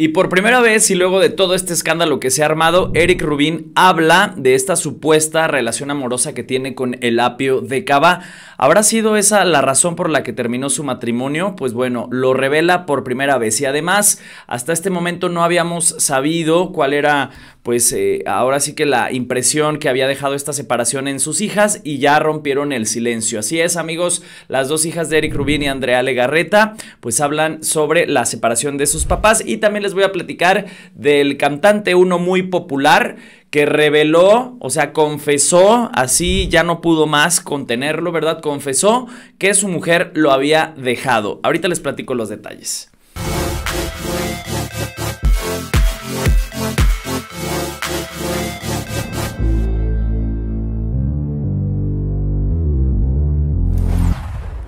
Y por primera vez y luego de todo este escándalo que se ha armado, Eric Rubin habla de esta supuesta relación amorosa que tiene con el apio de Cava. ¿Habrá sido esa la razón por la que terminó su matrimonio? Pues bueno, lo revela por primera vez y además hasta este momento no habíamos sabido cuál era pues eh, ahora sí que la impresión que había dejado esta separación en sus hijas y ya rompieron el silencio. Así es, amigos, las dos hijas de Eric Rubín y Andrea Legarreta, pues hablan sobre la separación de sus papás y también les voy a platicar del cantante, uno muy popular, que reveló, o sea, confesó, así ya no pudo más contenerlo, ¿verdad? Confesó que su mujer lo había dejado. Ahorita les platico los detalles.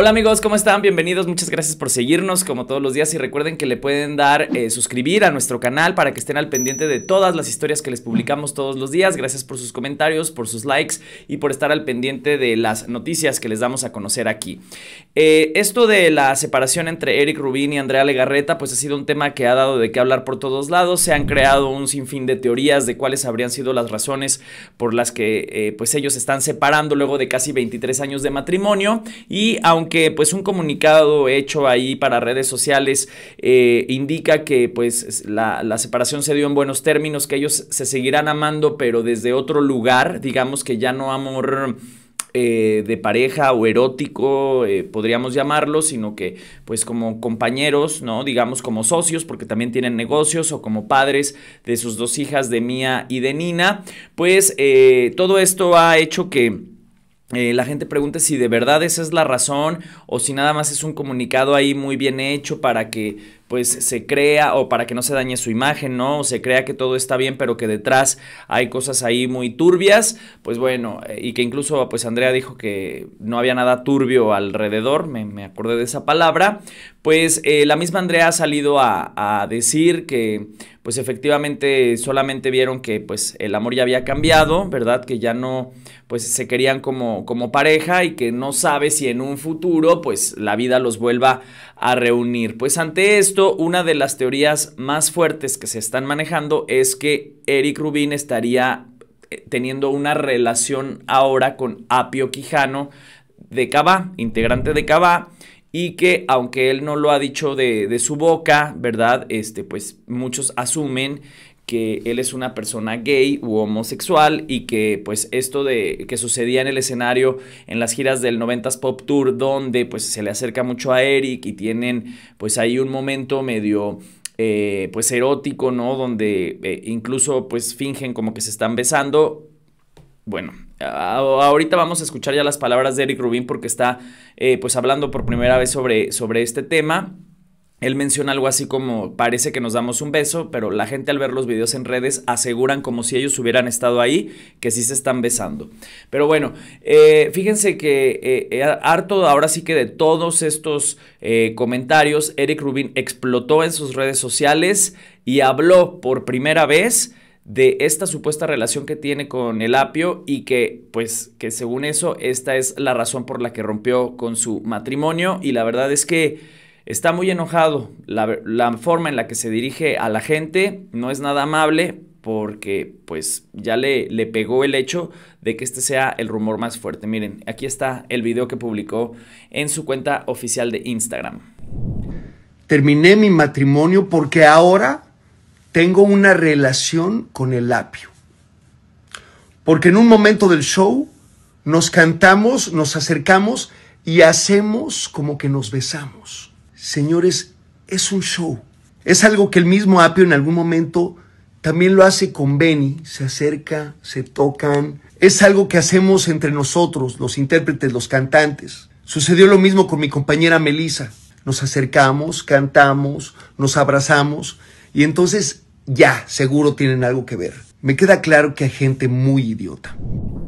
Hola amigos, ¿cómo están? Bienvenidos, muchas gracias por seguirnos como todos los días y recuerden que le pueden dar eh, suscribir a nuestro canal para que estén al pendiente de todas las historias que les publicamos todos los días. Gracias por sus comentarios, por sus likes y por estar al pendiente de las noticias que les damos a conocer aquí. Eh, esto de la separación entre Eric Rubín y Andrea Legarreta pues ha sido un tema que ha dado de qué hablar por todos lados. Se han creado un sinfín de teorías de cuáles habrían sido las razones por las que eh, pues ellos están separando luego de casi 23 años de matrimonio y aunque que pues un comunicado hecho ahí para redes sociales eh, indica que pues la, separación se dio en buenos términos, que ellos se seguirán amando pero desde otro lugar, digamos que ya no amor... Eh, de pareja o erótico, eh, podríamos llamarlo, sino que pues como compañeros, ¿no? Digamos como socios, porque también tienen negocios, o como padres de sus dos hijas, de Mía y de Nina, pues todo esto ha hecho que eh, la gente pregunta si de verdad esa es la razón o si nada más es un comunicado ahí muy bien hecho para que pues se crea o para que no se dañe su imagen, ¿no? se crea que todo está bien, pero que detrás hay cosas ahí muy turbias, pues bueno, eh, y que incluso pues Andrea dijo que no había nada turbio alrededor, me, acordé de esa palabra, pues eh, la misma Andrea ha salido a, a decir que pues efectivamente solamente vieron que pues el amor ya había cambiado, ¿verdad? Que ya no pues se querían como, como pareja y que no sabe si en un futuro pues la vida los vuelva a reunir. Pues ante esto una de las teorías más fuertes que se están manejando es que Eric Rubin estaría eh, teniendo una relación ahora con Apio Quijano de Cava, integrante de Cava, y que aunque él no lo ha dicho de, su boca, ¿verdad? Este, pues muchos asumen que él es una persona gay u homosexual y que pues esto de que sucedía en el escenario en las giras del 90s Pop Tour donde pues se le acerca mucho a Eric y tienen pues ahí un momento medio eh, pues erótico, ¿no? Donde eh, incluso pues fingen como que se están besando. Bueno, ahorita vamos a escuchar ya las palabras de Eric Rubín porque está eh, pues hablando por primera vez sobre, sobre este tema. Él menciona algo así como parece que nos damos un beso, pero la gente al ver los videos en redes aseguran como si ellos hubieran estado ahí, que sí se están besando. Pero bueno, eh, fíjense que eh, eh, harto ahora sí que de todos estos comentarios, Eric Rubin explotó en sus redes sociales y habló por primera vez de esta supuesta relación que tiene con el apio y que pues que según eso esta es la razón por la que rompió con su matrimonio y la verdad es que Está muy enojado. La, forma en la que se dirige a la gente no es nada amable porque pues ya le, le pegó el hecho de que este sea el rumor más fuerte. Miren, aquí está el video que publicó en su cuenta oficial de Instagram. Terminé mi matrimonio porque ahora tengo una relación con el apio. Porque en un momento del show nos cantamos, nos acercamos y hacemos como que nos besamos señores, es un show. Es algo que el mismo Apio en algún momento también lo hace con Benny, se acerca, se tocan. Es algo que hacemos entre nosotros, los intérpretes, los cantantes. Sucedió lo mismo con mi compañera Melissa. Nos acercamos, cantamos, nos abrazamos y entonces ya, seguro tienen algo que ver me queda claro que hay gente muy idiota.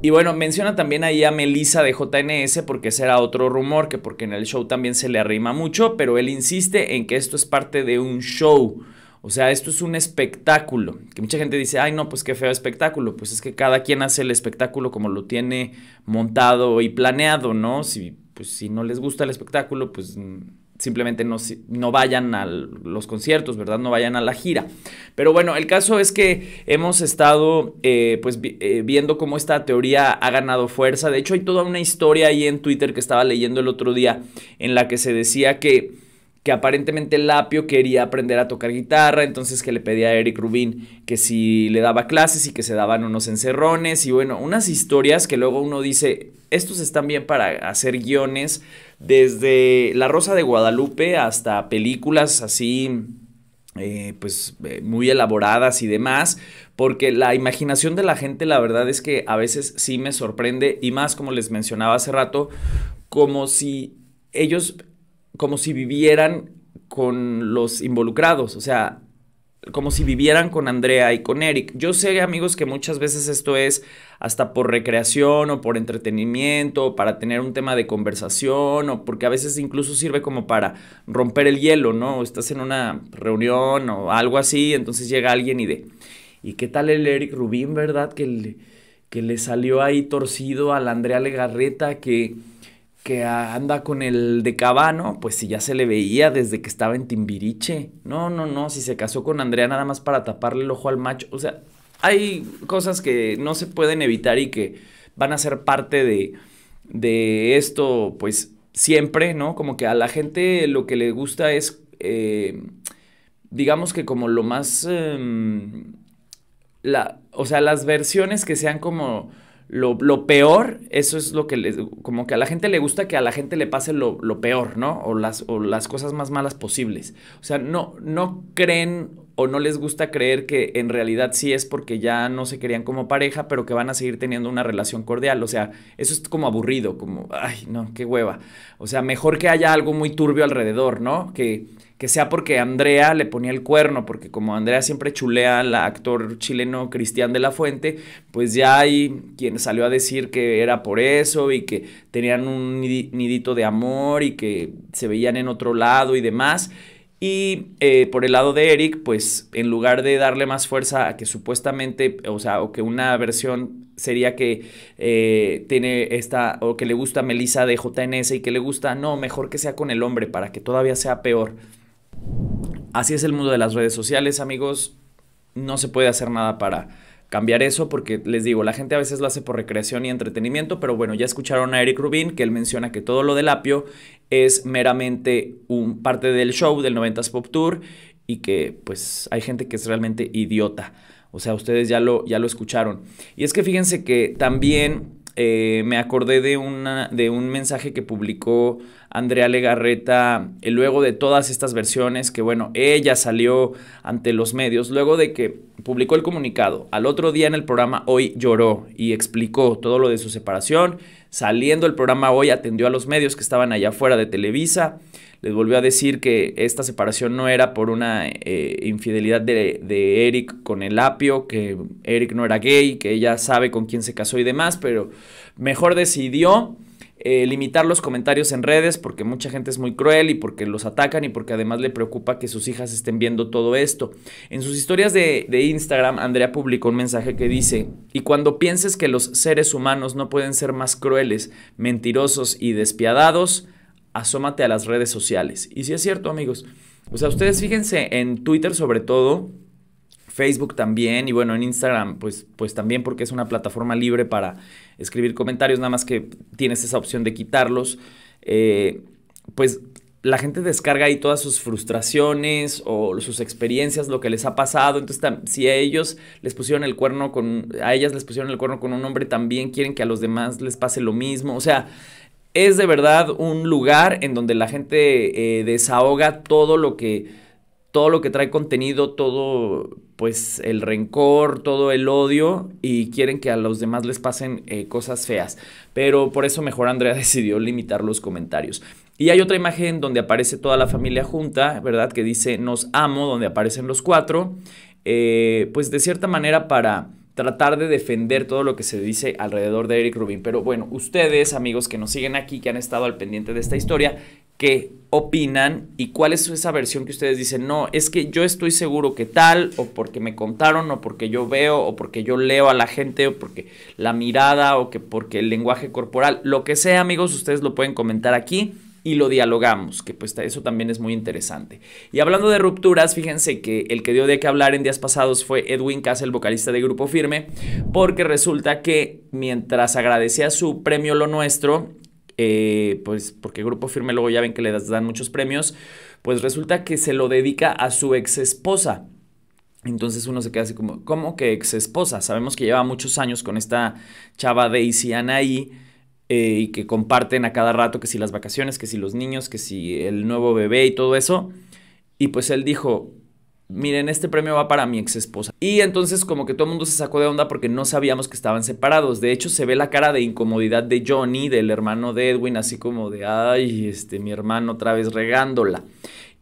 Y bueno, menciona también ahí a Melissa de JNS porque ese era otro rumor, que porque en el show también se le arrima mucho, pero él insiste en que esto es parte de un show. O sea, esto es un espectáculo. Que mucha gente dice, ay no, pues qué feo espectáculo. Pues es que cada quien hace el espectáculo como lo tiene montado y planeado, ¿no? Si, pues, si no les gusta el espectáculo, pues mm, simplemente no, no, vayan a los conciertos, ¿verdad? No vayan a la gira. Pero bueno, el caso es que hemos estado eh, pues eh, viendo cómo esta teoría ha ganado fuerza. De hecho, hay toda una historia ahí en Twitter que estaba leyendo el otro día en la que se decía que que aparentemente Lapio quería aprender a tocar guitarra, entonces que le pedía a Eric Rubín que si le daba clases y que se daban unos encerrones y bueno, unas historias que luego uno dice, estos están bien para hacer guiones desde La Rosa de Guadalupe hasta películas así eh, pues eh, muy elaboradas y demás, porque la imaginación de la gente la verdad es que a veces sí me sorprende y más como les mencionaba hace rato, como si ellos como si vivieran con los involucrados, o sea, como si vivieran con Andrea y con Eric. Yo sé, amigos, que muchas veces esto es hasta por recreación o por entretenimiento, o para tener un tema de conversación, o porque a veces incluso sirve como para romper el hielo, ¿no? Estás en una reunión o algo así, entonces llega alguien y de, ¿y qué tal el Eric Rubín, verdad? Que le, que le salió ahí torcido al Andrea Legarreta, que que anda con el de Cabano, pues si ya se le veía desde que estaba en Timbiriche. No, no, no, si se casó con Andrea nada más para taparle el ojo al macho. O sea, hay cosas que no se pueden evitar y que van a ser parte de, de esto, pues siempre, ¿no? Como que a la gente lo que le gusta es, eh, digamos que como lo más... Em, la, o sea, las versiones que sean como lo, peor, eso es lo que como que a la gente le gusta que a la gente le pase lo, peor, ¿no? O las, o las, cosas más malas posibles. O sea, no, no creen o no les gusta creer que en realidad sí es porque ya no se querían como pareja, pero que van a seguir teniendo una relación cordial. O sea, eso es como aburrido, como, ay, no, qué hueva. O sea, mejor que haya algo muy turbio alrededor, ¿no? Que, que sea porque Andrea le ponía el cuerno, porque como Andrea siempre chulea al actor chileno Cristian de la Fuente, pues ya hay quien salió a decir que era por eso y que tenían un nidito de amor y que se veían en otro lado y demás. Y eh, por el lado de Eric, pues en lugar de darle más fuerza a que supuestamente, o sea, o que una versión sería que eh, tiene esta, o que le gusta Melissa de JNS y que le gusta, no, mejor que sea con el hombre para que todavía sea peor. Así es el mundo de las redes sociales, amigos. No se puede hacer nada para cambiar eso porque les digo, la gente a veces lo hace por recreación y entretenimiento, pero bueno, ya escucharon a Eric Rubin que él menciona que todo lo del apio es meramente un parte del show del 90s Pop Tour y que pues hay gente que es realmente idiota. O sea, ustedes ya lo, ya lo escucharon. Y es que fíjense que también eh, me acordé de, una, un mensaje que publicó Andrea Legarreta eh, luego de todas estas versiones, que bueno, ella salió ante los medios, luego de que publicó el comunicado, al otro día en el programa Hoy lloró y explicó todo lo de su separación Saliendo el programa hoy, atendió a los medios que estaban allá afuera de Televisa. Les volvió a decir que esta separación no era por una eh, infidelidad de, de, Eric con el apio, que Eric no era gay, que ella sabe con quién se casó y demás, pero mejor decidió eh, limitar los comentarios en redes porque mucha gente es muy cruel y porque los atacan y porque además le preocupa que sus hijas estén viendo todo esto. En sus historias de, Instagram, Andrea publicó un mensaje que dice, y cuando pienses que los seres humanos no pueden ser más crueles, mentirosos y despiadados, asómate a las redes sociales. Y si sí es cierto, amigos, o sea, ustedes fíjense en Twitter sobre todo, Facebook también y bueno, en Instagram pues, pues también porque es una plataforma libre para escribir comentarios, nada más que tienes esa opción de quitarlos. Eh, pues la gente descarga ahí todas sus frustraciones o sus experiencias, lo que les ha pasado. Entonces, si a ellos les pusieron el cuerno con, a ellas les pusieron el cuerno con un hombre, también quieren que a los demás les pase lo mismo. O sea, es de verdad un lugar en donde la gente eh, desahoga todo lo que todo lo que trae contenido, todo pues el rencor, todo el odio y quieren que a los demás les pasen eh, cosas feas. Pero por eso mejor Andrea decidió limitar los comentarios. Y hay otra imagen donde aparece toda la familia junta, ¿verdad? Que dice nos amo, donde aparecen los cuatro. Eh, pues de cierta manera para tratar de defender todo lo que se dice alrededor de Eric Rubin. Pero bueno, ustedes, amigos que nos siguen aquí, que han estado al pendiente de esta historia, ¿qué opinan y cuál es esa versión que ustedes dicen? No, es que yo estoy seguro que tal, o porque me contaron, o porque yo veo, o porque yo leo a la gente, o porque la mirada, o que porque el lenguaje corporal, lo que sea, amigos, ustedes lo pueden comentar aquí y lo dialogamos, que pues eso también es muy interesante. Y hablando de rupturas, fíjense que el que dio de qué hablar en días pasados fue Edwin Casa, el vocalista de Grupo Firme, porque resulta que mientras agradecía su premio Lo Nuestro, eh, pues porque Grupo Firme luego ya ven que le dan muchos premios, pues resulta que se lo dedica a su ex esposa. Entonces uno se queda así como, ¿cómo que ex esposa? Sabemos que lleva muchos años con esta chava Daisy Anaí eh, y que comparten a cada rato que si las vacaciones, que si los niños, que si el nuevo bebé y todo eso. Y pues él dijo, miren, este premio va para mi ex esposa. Y entonces como que todo el mundo se sacó de onda porque no sabíamos que estaban separados. De hecho, se ve la cara de incomodidad de Johnny, del hermano de Edwin, así como de, ay, este, mi hermano otra vez regándola.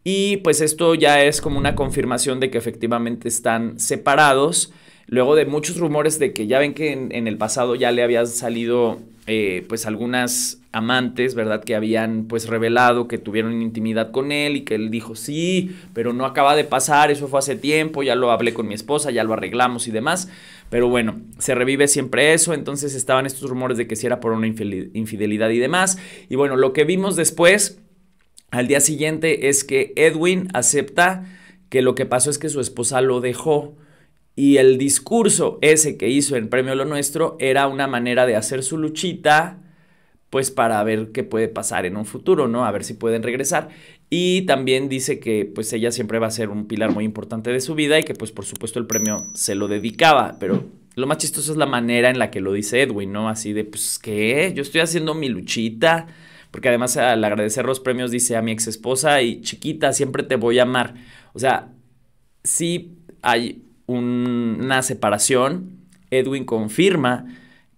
Y pues esto ya es como una confirmación de que efectivamente están separados. Luego de muchos rumores de que ya ven que en, en el pasado ya le había salido eh, pues algunas amantes, ¿verdad? Que habían pues revelado que tuvieron intimidad con él y que él dijo, sí, pero no acaba de pasar, eso fue hace tiempo, ya lo hablé con mi esposa, ya lo arreglamos y demás. Pero bueno, se revive siempre eso, entonces estaban estos rumores de que si era por una infidelidad y demás. Y bueno, lo que vimos después, al día siguiente, es que Edwin acepta que lo que pasó es que su esposa lo dejó y el discurso ese que hizo en Premio Lo Nuestro era una manera de hacer su luchita, pues para ver qué puede pasar en un futuro, ¿no? A ver si pueden regresar. Y también dice que pues ella siempre va a ser un pilar muy importante de su vida y que pues por supuesto el premio se lo dedicaba, pero lo más chistoso es la manera en la que lo dice Edwin, ¿no? Así de pues qué, yo estoy haciendo mi luchita, porque además al agradecer los premios dice a mi ex esposa y chiquita, siempre te voy a amar. O sea, sí hay una separación. Edwin confirma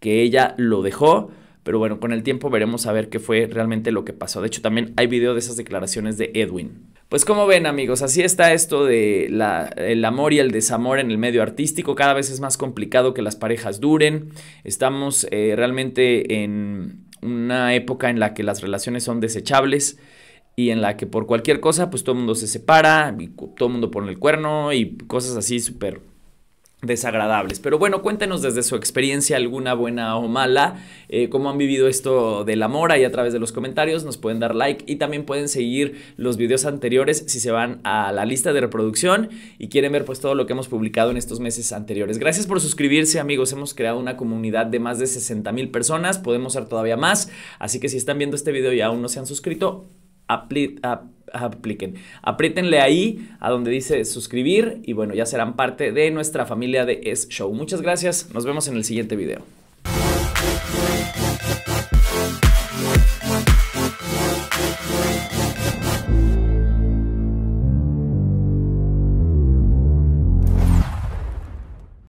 que ella lo dejó, pero bueno, con el tiempo veremos a ver qué fue realmente lo que pasó. De hecho, también hay video de esas declaraciones de Edwin. Pues como ven amigos, así está esto de la, el amor y el desamor en el medio artístico. Cada vez es más complicado que las parejas duren. Estamos eh, realmente en una época en la que las relaciones son desechables y en la que por cualquier cosa, pues todo el mundo se separa, todo el mundo pone el cuerno y cosas así súper desagradables. Pero bueno, cuéntenos desde su experiencia, alguna buena o mala, eh, cómo han vivido esto del amor ahí a través de los comentarios, nos pueden dar like y también pueden seguir los videos anteriores si se van a la lista de reproducción y quieren ver pues todo lo que hemos publicado en estos meses anteriores. Gracias por suscribirse amigos, hemos creado una comunidad de más de 60 mil personas, podemos ser todavía más, así que si están viendo este video y aún no se han suscrito, apliquen. Apriétenle ahí a donde dice suscribir y bueno, ya serán parte de nuestra familia de s Show. Muchas gracias, nos vemos en el siguiente video.